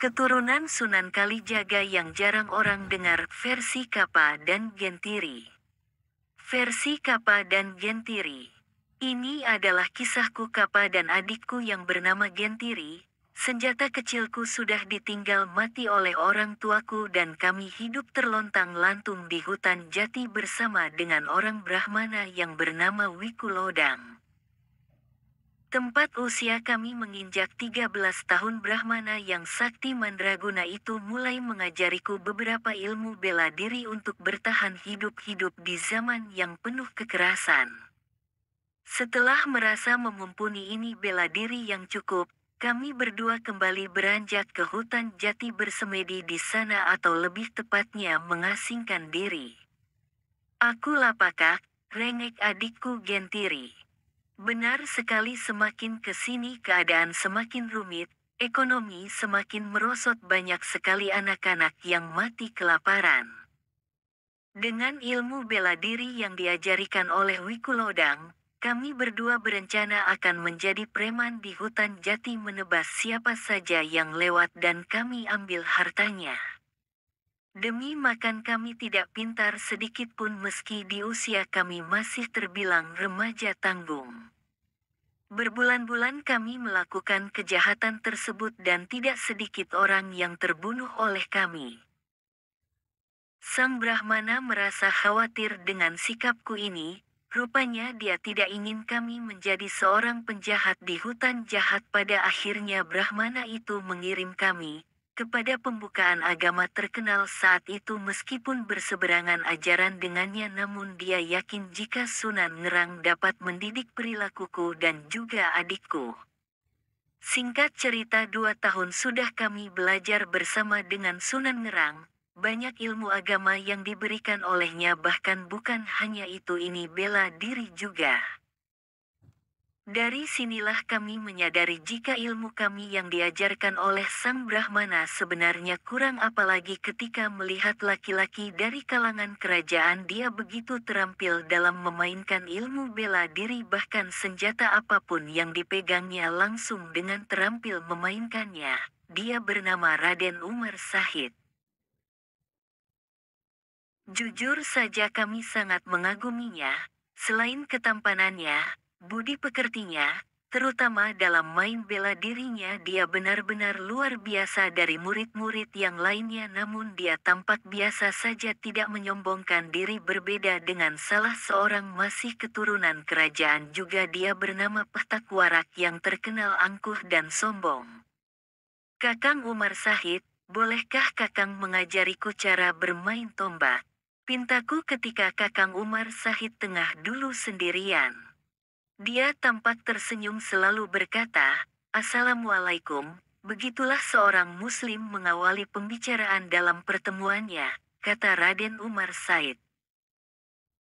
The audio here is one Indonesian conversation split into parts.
Keturunan Sunan Kalijaga yang jarang orang dengar versi Kapa dan Gentiri. Versi Kapa dan Gentiri. Ini adalah kisahku Kapa dan adikku yang bernama Gentiri. Senjata kecilku sudah ditinggal mati oleh orang tuaku dan kami hidup terlontang lantung di hutan jati bersama dengan orang Brahmana yang bernama Wikulodang. Tempat usia kami menginjak 13 tahun Brahmana yang sakti mandraguna itu mulai mengajariku beberapa ilmu bela diri untuk bertahan hidup-hidup di zaman yang penuh kekerasan. Setelah merasa memumpuni ini bela diri yang cukup, kami berdua kembali beranjak ke hutan jati bersemedi di sana atau lebih tepatnya mengasingkan diri. Aku lapakak, rengek adikku Gentiri. Benar sekali semakin ke sini keadaan semakin rumit, ekonomi semakin merosot banyak sekali anak-anak yang mati kelaparan. Dengan ilmu bela diri yang diajarikan oleh Wikulodang, kami berdua berencana akan menjadi preman di hutan jati menebas siapa saja yang lewat dan kami ambil hartanya. Demi makan kami tidak pintar sedikit pun meski di usia kami masih terbilang remaja tanggung. Berbulan-bulan kami melakukan kejahatan tersebut dan tidak sedikit orang yang terbunuh oleh kami. Sang Brahmana merasa khawatir dengan sikapku ini, rupanya dia tidak ingin kami menjadi seorang penjahat di hutan jahat pada akhirnya Brahmana itu mengirim kami, kepada pembukaan agama terkenal saat itu meskipun berseberangan ajaran dengannya namun dia yakin jika Sunan Ngerang dapat mendidik perilakuku dan juga adikku. Singkat cerita dua tahun sudah kami belajar bersama dengan Sunan Ngerang, banyak ilmu agama yang diberikan olehnya bahkan bukan hanya itu ini bela diri juga. Dari sinilah kami menyadari jika ilmu kami yang diajarkan oleh Sang Brahmana sebenarnya kurang apalagi ketika melihat laki-laki dari kalangan kerajaan dia begitu terampil dalam memainkan ilmu bela diri bahkan senjata apapun yang dipegangnya langsung dengan terampil memainkannya. Dia bernama Raden Umar Sahid. Jujur saja kami sangat mengaguminya, selain ketampanannya, budi pekertinya, terutama dalam main bela dirinya dia benar-benar luar biasa dari murid-murid yang lainnya namun dia tampak biasa saja tidak menyombongkan diri berbeda dengan salah seorang masih keturunan kerajaan juga dia bernama Warak yang terkenal angkuh dan sombong. Kakang Umar Sahid, bolehkah kakang mengajariku cara bermain tombak? Pintaku ketika kakang Umar Sahid tengah dulu sendirian. Dia tampak tersenyum selalu berkata, Assalamualaikum, begitulah seorang muslim mengawali pembicaraan dalam pertemuannya, kata Raden Umar Said.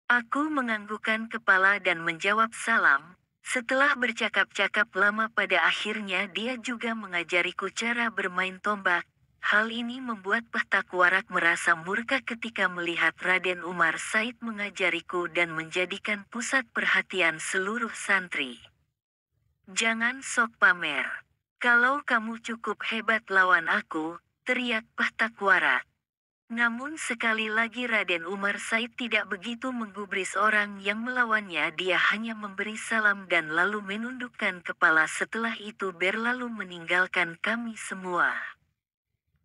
Aku menganggukkan kepala dan menjawab salam, setelah bercakap-cakap lama pada akhirnya dia juga mengajariku cara bermain tombak, Hal ini membuat Pahtakwarak merasa murka ketika melihat Raden Umar Said mengajariku dan menjadikan pusat perhatian seluruh santri. Jangan sok pamer. Kalau kamu cukup hebat lawan aku, teriak Pahtakwarak. Namun sekali lagi Raden Umar Said tidak begitu menggubris orang yang melawannya dia hanya memberi salam dan lalu menundukkan kepala setelah itu berlalu meninggalkan kami semua.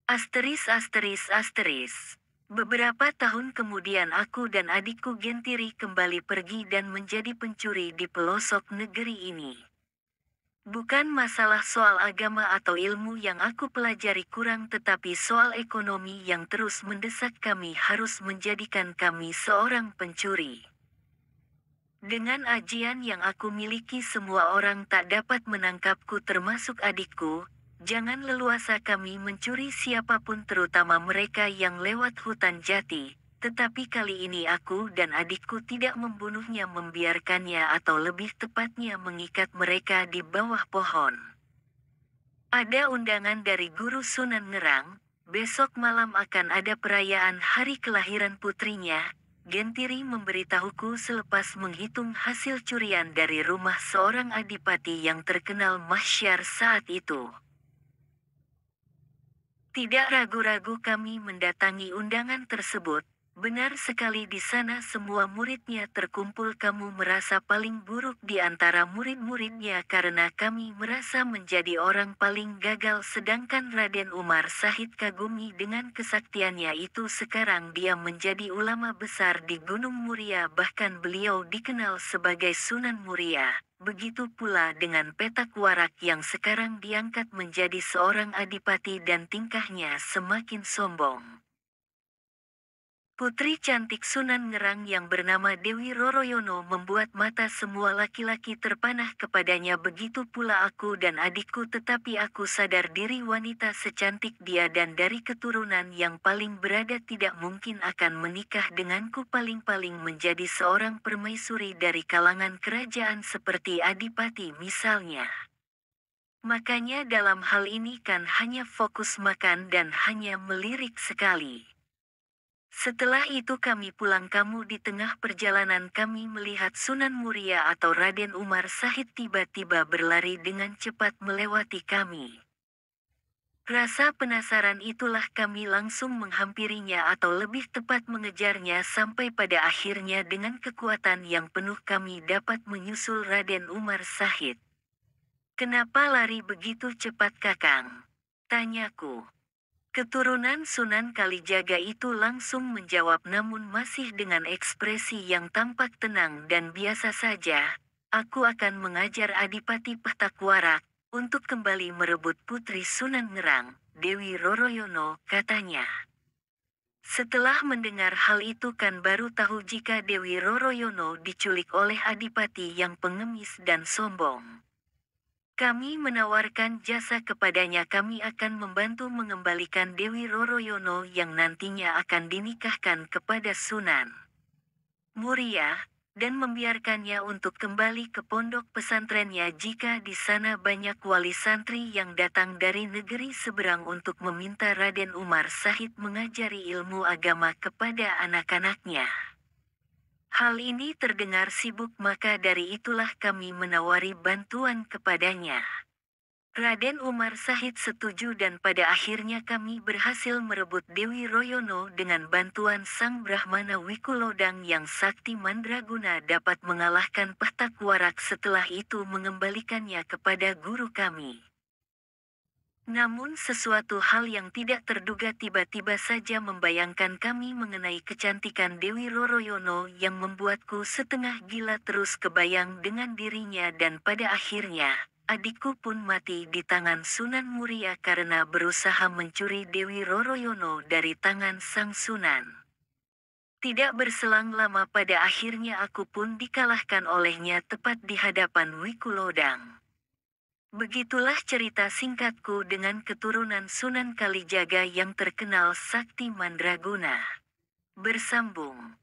Asteris asteris asteris. Beberapa tahun kemudian aku dan adikku Gentiri kembali pergi dan menjadi pencuri di pelosok negeri ini. Bukan masalah soal agama atau ilmu yang aku pelajari kurang tetapi soal ekonomi yang terus mendesak kami harus menjadikan kami seorang pencuri. Dengan ajian yang aku miliki semua orang tak dapat menangkapku termasuk adikku, Jangan leluasa kami mencuri siapapun terutama mereka yang lewat hutan jati, tetapi kali ini aku dan adikku tidak membunuhnya membiarkannya atau lebih tepatnya mengikat mereka di bawah pohon. Ada undangan dari Guru Sunan Ngerang, besok malam akan ada perayaan hari kelahiran putrinya, Gentiri memberitahuku selepas menghitung hasil curian dari rumah seorang adipati yang terkenal masyar saat itu. Tidak ragu-ragu kami mendatangi undangan tersebut, Benar sekali di sana semua muridnya terkumpul kamu merasa paling buruk di antara murid-muridnya karena kami merasa menjadi orang paling gagal sedangkan Raden Umar Sahid kagumi dengan kesaktiannya itu sekarang dia menjadi ulama besar di Gunung Muria bahkan beliau dikenal sebagai Sunan Muria. Begitu pula dengan petak warak yang sekarang diangkat menjadi seorang adipati dan tingkahnya semakin sombong. Putri cantik Sunan Ngerang yang bernama Dewi Roroyono membuat mata semua laki-laki terpanah kepadanya begitu pula aku dan adikku tetapi aku sadar diri wanita secantik dia dan dari keturunan yang paling berada tidak mungkin akan menikah denganku paling-paling menjadi seorang permaisuri dari kalangan kerajaan seperti Adipati misalnya. Makanya dalam hal ini kan hanya fokus makan dan hanya melirik sekali. Setelah itu kami pulang kamu di tengah perjalanan kami melihat Sunan Muria atau Raden Umar Sahid tiba-tiba berlari dengan cepat melewati kami. Rasa penasaran itulah kami langsung menghampirinya atau lebih tepat mengejarnya sampai pada akhirnya dengan kekuatan yang penuh kami dapat menyusul Raden Umar Sahid. Kenapa lari begitu cepat kakang? Tanyaku. Keturunan Sunan Kalijaga itu langsung menjawab namun masih dengan ekspresi yang tampak tenang dan biasa saja, aku akan mengajar Adipati Petakwara untuk kembali merebut putri Sunan Ngerang, Dewi Roroyono, katanya. Setelah mendengar hal itu kan baru tahu jika Dewi Roroyono diculik oleh Adipati yang pengemis dan sombong. Kami menawarkan jasa kepadanya kami akan membantu mengembalikan Dewi Roroyono yang nantinya akan dinikahkan kepada Sunan Muria, dan membiarkannya untuk kembali ke pondok pesantrennya jika di sana banyak wali santri yang datang dari negeri seberang untuk meminta Raden Umar Sahid mengajari ilmu agama kepada anak-anaknya. Hal ini terdengar sibuk maka dari itulah kami menawari bantuan kepadanya. Raden Umar Sahid setuju dan pada akhirnya kami berhasil merebut Dewi Royono dengan bantuan Sang Brahmana Wikulodang yang Sakti Mandraguna dapat mengalahkan Pehtak Warak setelah itu mengembalikannya kepada guru kami. Namun sesuatu hal yang tidak terduga tiba-tiba saja membayangkan kami mengenai kecantikan Dewi Roroyono yang membuatku setengah gila terus kebayang dengan dirinya dan pada akhirnya, adikku pun mati di tangan Sunan Muria karena berusaha mencuri Dewi Roroyono dari tangan Sang Sunan. Tidak berselang lama pada akhirnya aku pun dikalahkan olehnya tepat di hadapan Wikulodang. Begitulah cerita singkatku dengan keturunan Sunan Kalijaga yang terkenal sakti mandraguna. Bersambung